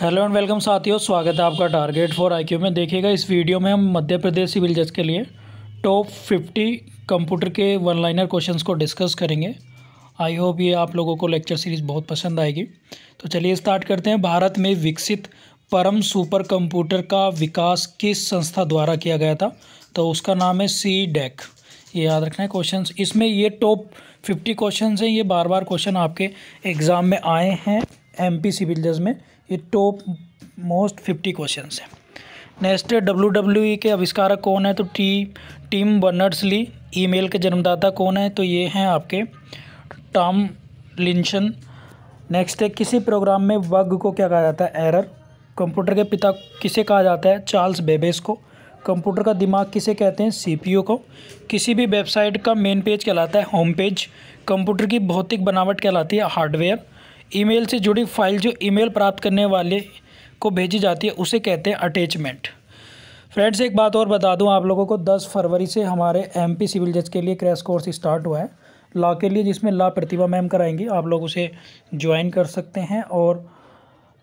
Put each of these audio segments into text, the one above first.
hello and welcome साथियों स्वागत है आपका टारगेट फॉर आईक्यू में देखिएगा इस वीडियो में हम मध्य प्रदेश सिविल जज के लिए टॉप 50 कंप्यूटर के वन लाइनर क्वेश्चंस को डिस्कस करेंगे आई होप ये आप लोगों को लेक्चर सीरीज़ बहुत पसंद आएगी तो चलिए स्टार्ट करते हैं भारत में विकसित परम सुपर कंप्यूटर का विकास किस संस्था द्वारा किया गया था तो उसका नाम है सी डेक e ये याद रखना है क्वेश्चन इसमें ये टॉप फिफ्टी क्वेश्चन हैं ये बार बार क्वेश्चन आपके एग्ज़ाम में आए हैं एम पी सी विलेज में ये टॉप मोस्ट फिफ्टी क्वेश्चन हैं नेक्स्ट डब्ल्यू डब्ल्यू के आविष्कारक कौन है तो T Tim Berners Lee email के जन्मदाता कौन है तो ये हैं आपके टॉम लिंशन नेक्स्ट है किसी प्रोग्राम में वग को क्या कहा जाता है एरर कंप्यूटर के पिता किसे कहा जाता है चार्ल्स बेबेस को कंप्यूटर का दिमाग किसे कहते हैं सीपीयू को किसी भी वेबसाइट का मेन पेज कहलाता है होम पेज कंप्यूटर की भौतिक बनावट कहलाती है हार्डवेयर ईमेल से जुड़ी फाइल जो ईमेल प्राप्त करने वाले को भेजी जाती है उसे कहते हैं अटैचमेंट फ्रेंड्स एक बात और बता दूं आप लोगों को 10 फरवरी से हमारे एमपी सिविल जज के लिए क्रैश कोर्स स्टार्ट हुआ है लॉ के लिए जिसमें लॉ प्रतिभा मैम कराएंगी आप लोग उसे ज्वाइन कर सकते हैं और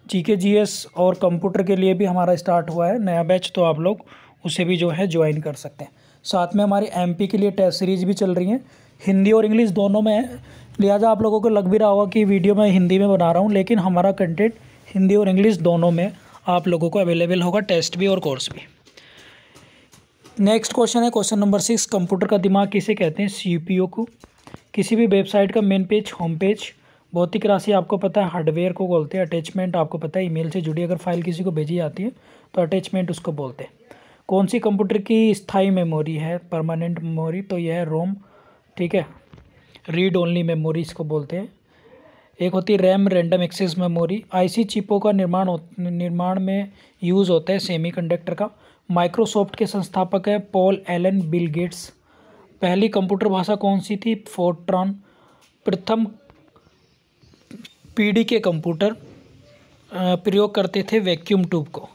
जी के जी एस और कंप्यूटर के लिए भी हमारा स्टार्ट हुआ है नया बैच तो आप लोग उसे भी जो है ज्वाइन कर सकते हैं साथ में हमारी एमपी के लिए टेस्ट सीरीज़ भी चल रही है हिंदी और इंग्लिश दोनों में है लिहाजा आप लोगों को लग भी रहा होगा कि वीडियो मैं हिंदी में बना रहा हूँ लेकिन हमारा कंटेंट हिंदी और इंग्लिश दोनों में आप लोगों को अवेलेबल होगा टेस्ट भी और कोर्स भी नेक्स्ट क्वेश्चन है क्वेश्चन नंबर सिक्स कंप्यूटर का दिमाग किसे कहते हैं ओ को किसी भी वेबसाइट का मेन पेज होम पेज भौतिक राशि आपको पता है हार्डवेयर को बोलते हैं अटैचमेंट आपको पता है ईमेल से जुड़ी अगर फाइल किसी को भेजी जाती है तो अटैचमेंट उसको बोलते हैं कौन सी कंप्यूटर की स्थाई मेमोरी है परमानेंट मेमोरी तो यह है रोम ठीक है रीड ओनली मेमोरी इसको बोलते हैं एक होती है RAM random access memory IC चिपों का निर्माण निर्माण में यूज़ होता है सेमीकंडक्टर का माइक्रोसॉफ्ट के संस्थापक है पॉल एलन बिल गेट्स पहली कंप्यूटर भाषा कौन सी थी फोर्ट्रॉन प्रथम पीडी के कंप्यूटर प्रयोग करते थे वैक्यूम ट्यूब को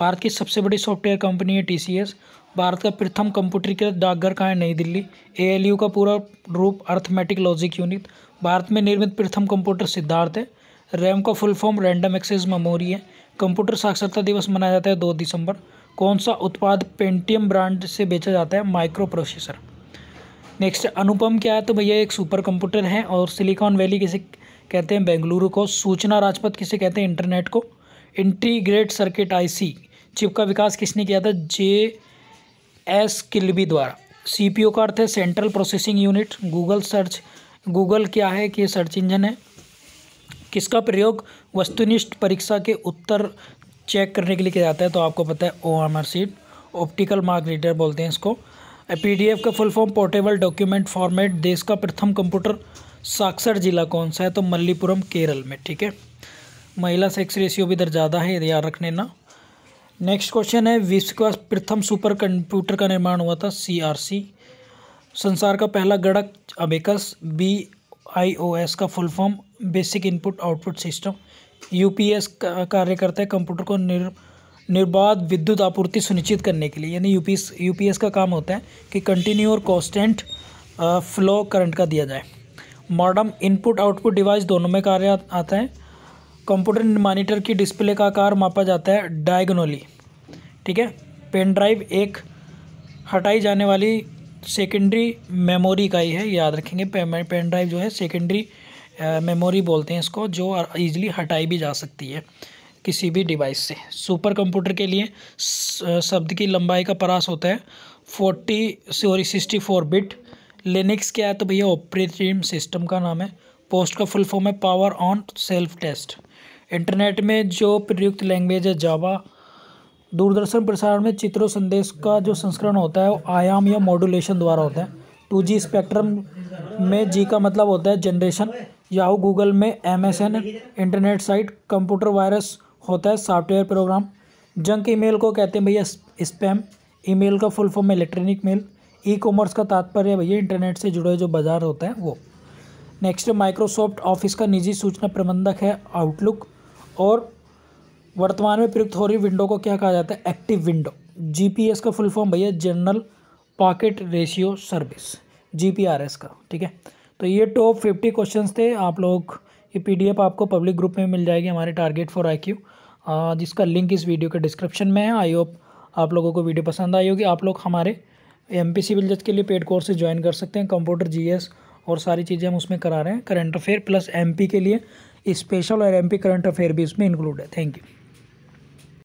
भारत की सबसे बड़ी सॉफ्टवेयर कंपनी है टीसीएस भारत का प्रथम कंप्यूटरीकृत डाकघर कहाँ है नई दिल्ली एएलयू का पूरा रूप अर्थमेटिक लॉजिक यूनिट भारत में निर्मित प्रथम कंप्यूटर सिद्धार्थ है रैम का full form random access memory है कंप्यूटर साक्षरता दिवस मनाया जाता है दो दिसंबर कौन सा उत्पाद पेंटियम ब्रांड से बेचा जाता है माइक्रो प्रोसेसर नेक्स्ट अनुपम क्या है तो भैया एक सुपर कंप्यूटर है और सिलिकॉन वैली किसे कहते हैं बेंगलुरु को सूचना राजपथ किसे कहते हैं इंटरनेट को इंटीग्रेट सर्किट आईसी चिप का विकास किसने किया था जे एस किलबी द्वारा सीपीयू का अर्थ है central processing unit Google search Google क्या है कि सर्च इंजन है किसका प्रयोग वस्तुनिष्ठ परीक्षा के उत्तर चेक करने के लिए किया जाता है तो आपको पता है O M R sheet optical mark reader बोलते हैं इसको पीडीएफ का full form portable document format देश का प्रथम कंप्यूटर साक्षर जिला कौन सा है तो मल्लीपुरम केरल में ठीक है महिला सेक्स रेशियो भी इधर ज़्यादा है याद रखने ना नेक्स्ट क्वेश्चन है विश्व का प्रथम सुपर कंप्यूटर का निर्माण हुआ था सी संसार का पहला गणक abacus B I O S का full form basic input output system U P S कार्य करता है कंप्यूटर को निर निर्बाध विद्युत आपूर्ति सुनिश्चित करने के लिए यानी U P U P S का काम होता है कि कंटिन्यू और कॉन्स्टेंट फ्लो करंट का दिया जाए मॉडर्म इनपुट आउटपुट डिवाइस दोनों में कार्य आता है कंप्यूटर मॉनिटर की डिस्प्ले का आकार मापा जाता है डायगनोली ठीक है पेन ड्राइव एक हटाई जाने वाली सेकेंडरी मेमोरी का ही है याद रखेंगे पेन ड्राइव जो है सेकेंडरी मेमोरी बोलते हैं इसको जो ईजिली हटाई भी जा सकती है किसी भी डिवाइस से सुपर कंप्यूटर के लिए शब्द की लंबाई का परास होता है forty sorry sixty four bit Linux क्या है तो भैया ऑपरेटिंग सिस्टम का नाम है पोस्ट का फुल फॉर्म है power on self test internet में जो प्रयुक्त लैंग्वेज है जावा दूरदर्शन प्रसारण में चित्रों संदेश का जो संस्करण होता है वो आयाम या मॉड्यूलेशन द्वारा होता है टू जी स्पेक्ट्रम में जी का मतलब होता है जनरेशन याहू गूगल में M S N internet site computer virus होता है सॉफ्टवेयर प्रोग्राम जंक ईमेल को कहते हैं भैया स्पैम ईमेल का full form electronic mail e commerce का तात्पर्य भैया इंटरनेट से जुड़े जो बाज़ार होता है वो नेक्स्ट माइक्रोसॉफ्ट ऑफिस का निजी सूचना प्रबंधक है आउटलुक और वर्तमान में प्रयुक्त हो रही विंडो को क्या कहा जाता है एक्टिव विंडो जीपीएस का फुल फॉर्म भैया general pocket ratio service GPRS का ठीक है तो ये टॉप फिफ्टी क्वेश्चन थे आप लोग ये पीडीएफ आपको पब्लिक ग्रुप में मिल जाएगी हमारे टारगेट फॉर आईक्यू जिसका लिंक इस वीडियो के डिस्क्रिप्शन में है आई होप आप लोगों को वीडियो पसंद आई होगी आप लोग हमारे एम पी सी के लिए पेड कोर्सेज ज्वाइन कर सकते हैं कंप्यूटर जीएस और सारी चीज़ें हम उसमें करा रहे हैं करंट अफेयर प्लस एमपी के लिए स्पेशल और एमपी करंट अफेयर भी इसमें इंक्लूड है थैंक यू